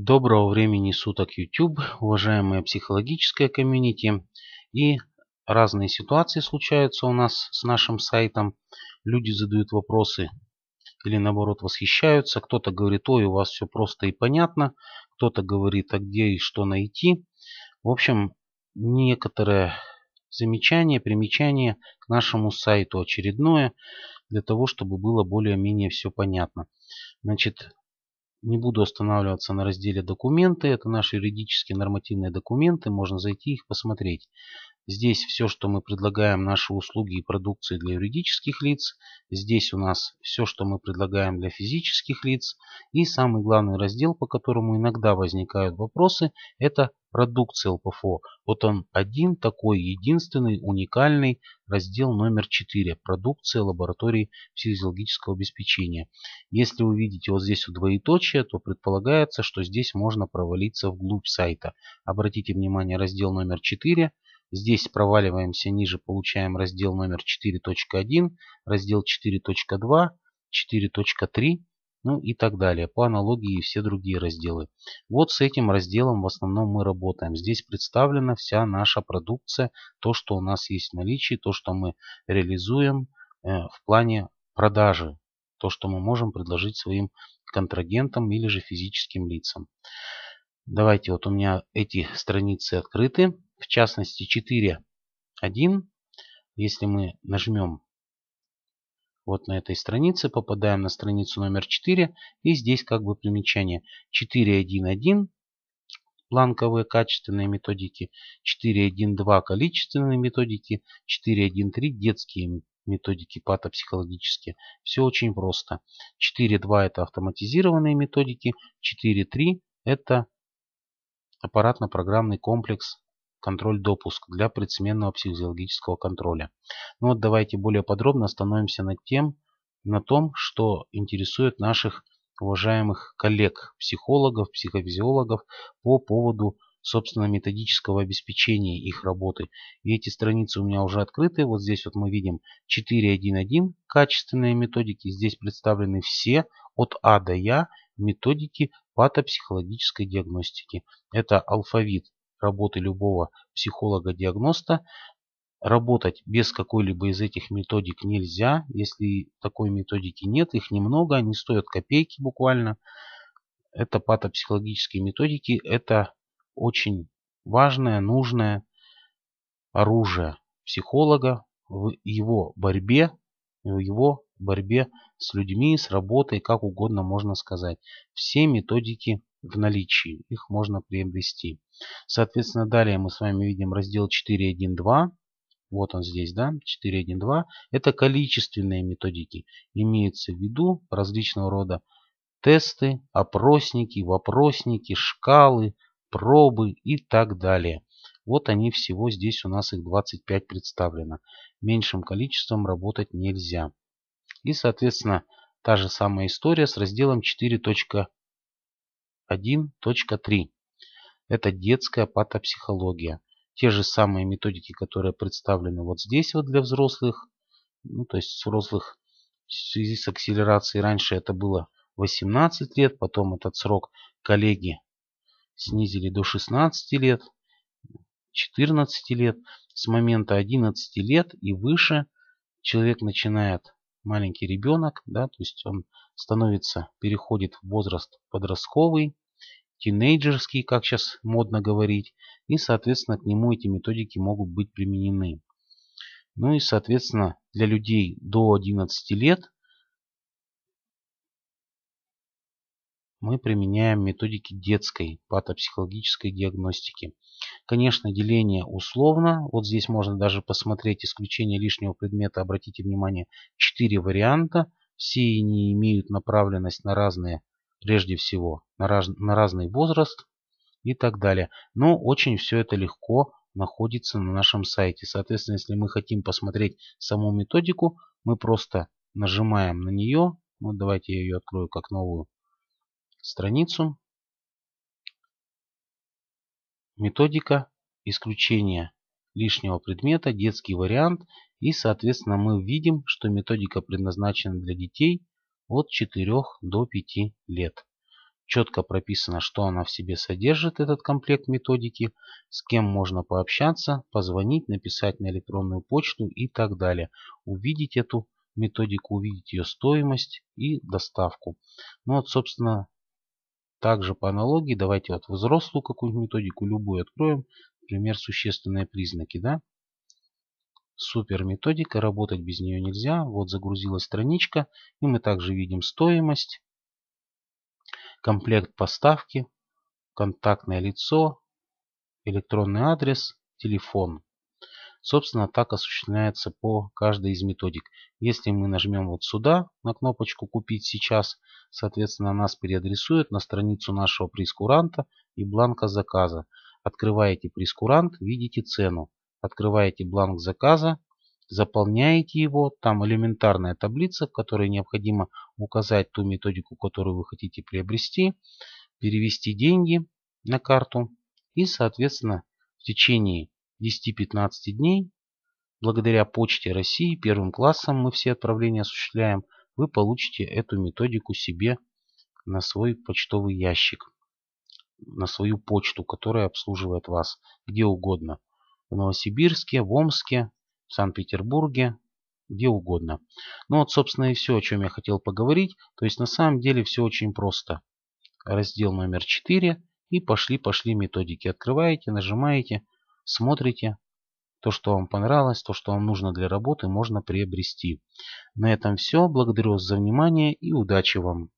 Доброго времени суток YouTube, уважаемая психологическая комьюнити. И разные ситуации случаются у нас с нашим сайтом. Люди задают вопросы или наоборот восхищаются. Кто-то говорит, ой, у вас все просто и понятно. Кто-то говорит, а где и что найти. В общем, некоторые замечания, примечания к нашему сайту очередное, для того, чтобы было более-менее все понятно. Значит, не буду останавливаться на разделе «Документы». Это наши юридические нормативные документы. Можно зайти их посмотреть. Здесь все, что мы предлагаем, наши услуги и продукции для юридических лиц. Здесь у нас все, что мы предлагаем для физических лиц. И самый главный раздел, по которому иногда возникают вопросы, это продукции ЛПФО. Вот он один такой единственный уникальный раздел номер 4 продукция лаборатории физиологического обеспечения. Если вы видите вот здесь у двоеточие, то предполагается, что здесь можно провалиться вглубь сайта. Обратите внимание раздел номер 4 Здесь проваливаемся ниже, получаем раздел номер 4.1, раздел 4.2, 4.3 ну и так далее. По аналогии все другие разделы. Вот с этим разделом в основном мы работаем. Здесь представлена вся наша продукция, то, что у нас есть в наличии, то, что мы реализуем э, в плане продажи, то, что мы можем предложить своим контрагентам или же физическим лицам. Давайте, вот у меня эти страницы открыты. В частности, 4.1. Если мы нажмем вот на этой странице попадаем на страницу номер 4 и здесь как бы примечание 4.1.1 планковые качественные методики, 4.1.2 количественные методики, 4.1.3 детские методики патопсихологические. Все очень просто. 4.2 это автоматизированные методики, 4.3 это аппаратно-программный комплекс контроль допуск для предсменного психологического контроля. Ну вот давайте более подробно остановимся над тем, на том, что интересует наших уважаемых коллег, психологов, психофизиологов по поводу собственно методического обеспечения их работы. И эти страницы у меня уже открыты. Вот здесь вот мы видим 4.1.1 качественные методики. Здесь представлены все от А до Я методики патопсихологической диагностики. Это алфавит работы любого психолога-диагноста, работать без какой-либо из этих методик нельзя. Если такой методики нет, их немного, они стоят копейки буквально. Это патопсихологические методики, это очень важное, нужное оружие психолога в его борьбе, в его борьбе с людьми, с работой, как угодно можно сказать. Все методики в наличии. Их можно приобрести. Соответственно, далее мы с вами видим раздел 4.1.2. Вот он здесь, да, 4.1.2. Это количественные методики. имеются в виду различного рода тесты, опросники, вопросники, шкалы, пробы и так далее. Вот они всего, здесь у нас их 25 представлено. Меньшим количеством работать нельзя. И, соответственно, та же самая история с разделом 4.1. 1.3. Это детская патопсихология. Те же самые методики, которые представлены вот здесь вот для взрослых, ну, то есть взрослых в связи с акселерацией. Раньше это было 18 лет, потом этот срок коллеги снизили до 16 лет, 14 лет. С момента 11 лет и выше человек начинает маленький ребенок, да, то есть он становится, переходит в возраст подростковый, тинейджерский, как сейчас модно говорить, и, соответственно, к нему эти методики могут быть применены. Ну и, соответственно, для людей до 11 лет мы применяем методики детской патопсихологической диагностики. Конечно, деление условно. Вот здесь можно даже посмотреть исключение лишнего предмета. Обратите внимание, 4 варианта. Все они имеют направленность на разные, прежде всего, на, раз, на разный возраст и так далее. Но очень все это легко находится на нашем сайте. Соответственно, если мы хотим посмотреть саму методику, мы просто нажимаем на нее. Вот давайте я ее открою как новую страницу. Методика исключения лишнего предмета, детский вариант. И, соответственно, мы видим, что методика предназначена для детей от 4 до 5 лет. Четко прописано, что она в себе содержит, этот комплект методики, с кем можно пообщаться, позвонить, написать на электронную почту и так далее. Увидеть эту методику, увидеть ее стоимость и доставку. Ну вот, собственно, также по аналогии давайте вот взрослую какую-нибудь методику, любую откроем, например, существенные признаки, да? Супер методика, работать без нее нельзя. Вот загрузилась страничка, и мы также видим стоимость, комплект поставки, контактное лицо, электронный адрес, телефон. Собственно, так осуществляется по каждой из методик. Если мы нажмем вот сюда, на кнопочку «Купить сейчас», соответственно, нас переадресует на страницу нашего прескуранта и бланка заказа. Открываете прескурант, видите цену. Открываете бланк заказа, заполняете его. Там элементарная таблица, в которой необходимо указать ту методику, которую вы хотите приобрести, перевести деньги на карту и, соответственно, в течение 10-15 дней. Благодаря Почте России первым классом мы все отправления осуществляем. Вы получите эту методику себе на свой почтовый ящик, на свою почту, которая обслуживает вас где угодно. В Новосибирске, в Омске, в Санкт-Петербурге, где угодно. Ну вот, собственно, и все, о чем я хотел поговорить. То есть, на самом деле, все очень просто. Раздел номер 4 и пошли-пошли методики. Открываете, нажимаете смотрите. То, что вам понравилось, то, что вам нужно для работы, можно приобрести. На этом все. Благодарю вас за внимание и удачи вам!